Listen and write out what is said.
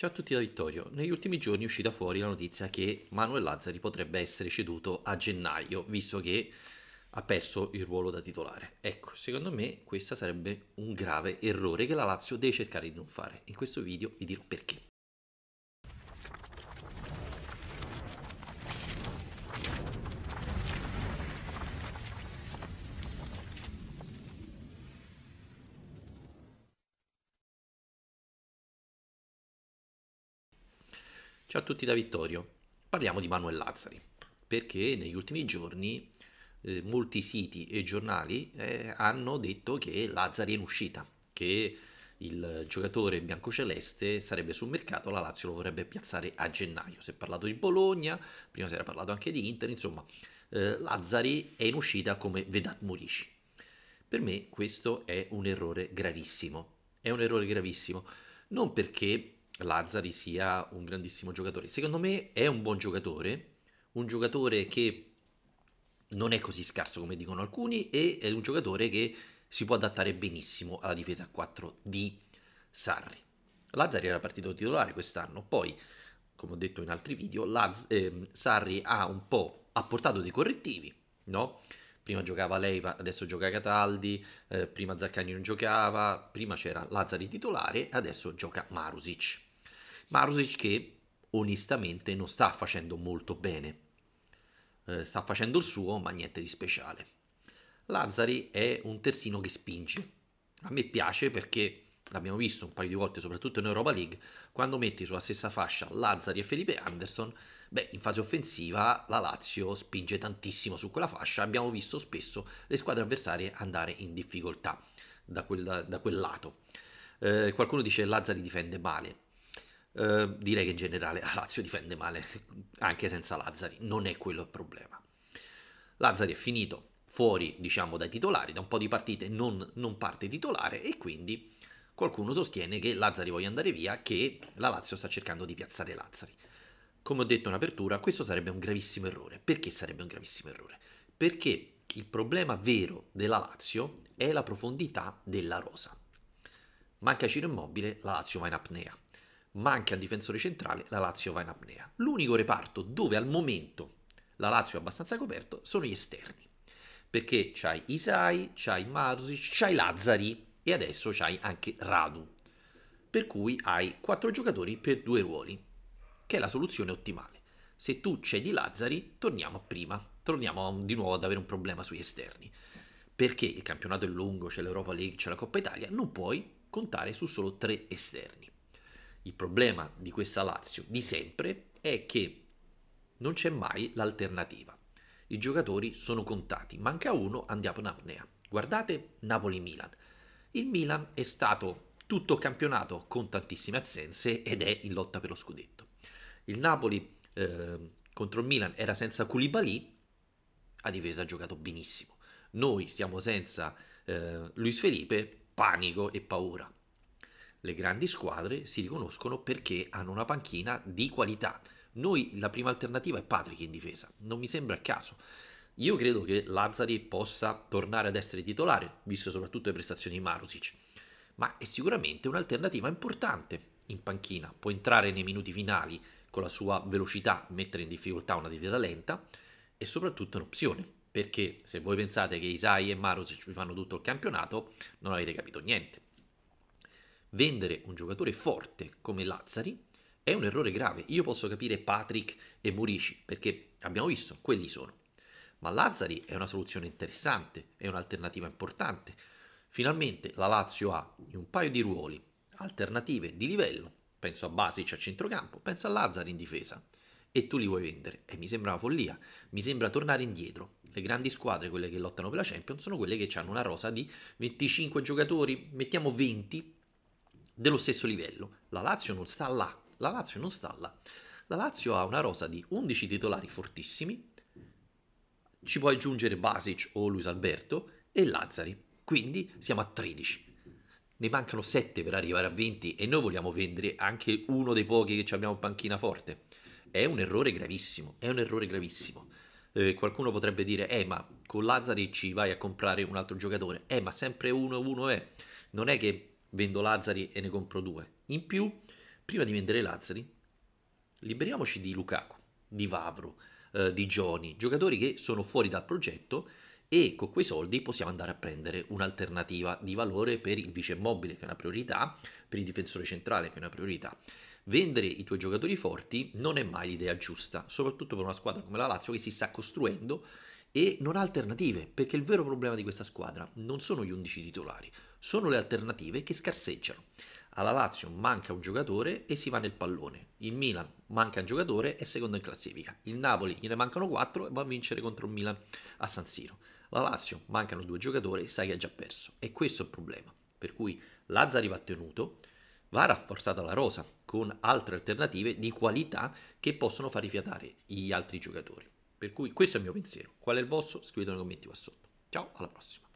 Ciao a tutti da Vittorio. Negli ultimi giorni è uscita fuori la notizia che Manuel Lazzari potrebbe essere ceduto a gennaio, visto che ha perso il ruolo da titolare. Ecco, secondo me questo sarebbe un grave errore che la Lazio deve cercare di non fare. In questo video vi dirò perché. Ciao a tutti da Vittorio. Parliamo di Manuel Lazzari, perché negli ultimi giorni eh, molti siti e giornali eh, hanno detto che Lazzari è in uscita, che il giocatore biancoceleste sarebbe sul mercato, la Lazio lo vorrebbe piazzare a gennaio. Si è parlato di Bologna, prima si era parlato anche di Inter, insomma, eh, Lazzari è in uscita come Vedat Murici. Per me questo è un errore gravissimo. È un errore gravissimo non perché Lazzari sia un grandissimo giocatore. Secondo me è un buon giocatore, un giocatore che non è così scarso come dicono alcuni e è un giocatore che si può adattare benissimo alla difesa 4 di Sarri. Lazzari era partito titolare quest'anno, poi, come ho detto in altri video, Lazz- eh, Sarri ha un po' apportato dei correttivi, no? Prima giocava Leiva, adesso gioca Cataldi, eh, prima Zaccagni non giocava, prima c'era Lazzari titolare, adesso gioca Marusic. Marusic che onestamente non sta facendo molto bene. Eh, sta facendo il suo, ma niente di speciale. Lazzari è un terzino che spinge. A me piace perché l'abbiamo visto un paio di volte, soprattutto in Europa League, quando metti sulla stessa fascia Lazzari e Felipe Anderson, beh, in fase offensiva la Lazio spinge tantissimo su quella fascia, abbiamo visto spesso le squadre avversarie andare in difficoltà da quel, da quel lato. Eh, qualcuno dice Lazzari difende male, eh, direi che in generale la Lazio difende male anche senza Lazzari, non è quello il problema. Lazzari è finito fuori diciamo dai titolari, da un po' di partite non, non parte titolare e quindi qualcuno sostiene che Lazzari voglia andare via, che la Lazio sta cercando di piazzare Lazzari. Come ho detto in apertura, questo sarebbe un gravissimo errore. Perché sarebbe un gravissimo errore? Perché il problema vero della Lazio è la profondità della rosa. Manca Ciro Immobile, la Lazio va in apnea manca il difensore centrale, la Lazio va in apnea. L'unico reparto dove al momento la Lazio è abbastanza coperto sono gli esterni, perché c'hai Isai, c'hai Marusic, c'hai Lazzari e adesso c'hai anche Radu, per cui hai quattro giocatori per due ruoli, che è la soluzione ottimale. Se tu cedi Lazzari, torniamo a prima, torniamo di nuovo ad avere un problema sugli esterni, perché il campionato è lungo, c'è l'Europa League, c'è la Coppa Italia, non puoi contare su solo tre esterni. Il problema di questa Lazio di sempre è che non c'è mai l'alternativa. I giocatori sono contati, manca uno, andiamo in apnea. Guardate Napoli-Milan. Il Milan è stato tutto campionato con tantissime assenze ed è in lotta per lo scudetto. Il Napoli eh, contro il Milan era senza Koulibaly, a difesa ha giocato benissimo. Noi siamo senza eh, Luis Felipe, panico e paura le grandi squadre si riconoscono perché hanno una panchina di qualità. Noi la prima alternativa è Patrick in difesa, non mi sembra a caso. Io credo che Lazzari possa tornare ad essere titolare, visto soprattutto le prestazioni di Marusic, ma è sicuramente un'alternativa importante in panchina. Può entrare nei minuti finali con la sua velocità, mettere in difficoltà una difesa lenta e soprattutto è un'opzione, perché se voi pensate che Isai e Marusic vi fanno tutto il campionato, non avete capito niente vendere un giocatore forte come Lazzari è un errore grave. Io posso capire Patrick e Murici, perché abbiamo visto, quelli sono. Ma Lazzari è una soluzione interessante, è un'alternativa importante. Finalmente la Lazio ha in un paio di ruoli alternative di livello, penso a Basic a centrocampo, penso a Lazzari in difesa, e tu li vuoi vendere. E eh, mi sembra una follia, mi sembra tornare indietro. Le grandi squadre, quelle che lottano per la Champions, sono quelle che hanno una rosa di 25 giocatori, mettiamo 20, dello stesso livello. La Lazio non sta là, la Lazio non sta là. La Lazio ha una rosa di 11 titolari fortissimi, ci puoi aggiungere Basic o Luis Alberto e Lazzari, quindi siamo a 13. Ne mancano 7 per arrivare a 20 e noi vogliamo vendere anche uno dei pochi che abbiamo in panchina forte. È un errore gravissimo, è un errore gravissimo. Eh, qualcuno potrebbe dire, eh ma con Lazzari ci vai a comprare un altro giocatore, eh ma sempre uno uno è. Non è che vendo Lazzari e ne compro due. In più, prima di vendere Lazzari, liberiamoci di Lukaku, di Vavro, eh, di Gioni, giocatori che sono fuori dal progetto e con quei soldi possiamo andare a prendere un'alternativa di valore per il vice mobile che è una priorità, per il difensore centrale che è una priorità. Vendere i tuoi giocatori forti non è mai l'idea giusta, soprattutto per una squadra come la Lazio che si sta costruendo e non ha alternative, perché il vero problema di questa squadra non sono gli 11 titolari, sono le alternative che scarseggiano. Alla Lazio manca un giocatore e si va nel pallone. Il Milan manca un giocatore e secondo in classifica. Il Napoli gliene mancano quattro e va a vincere contro il Milan a San Siro. La Lazio mancano due giocatori, e sai che ha già perso. E questo è il problema. Per cui Lazzari va tenuto, va rafforzata la rosa con altre alternative di qualità che possono far rifiatare gli altri giocatori. Per cui questo è il mio pensiero. Qual è il vostro? Scrivetelo nei commenti qua sotto. Ciao, alla prossima.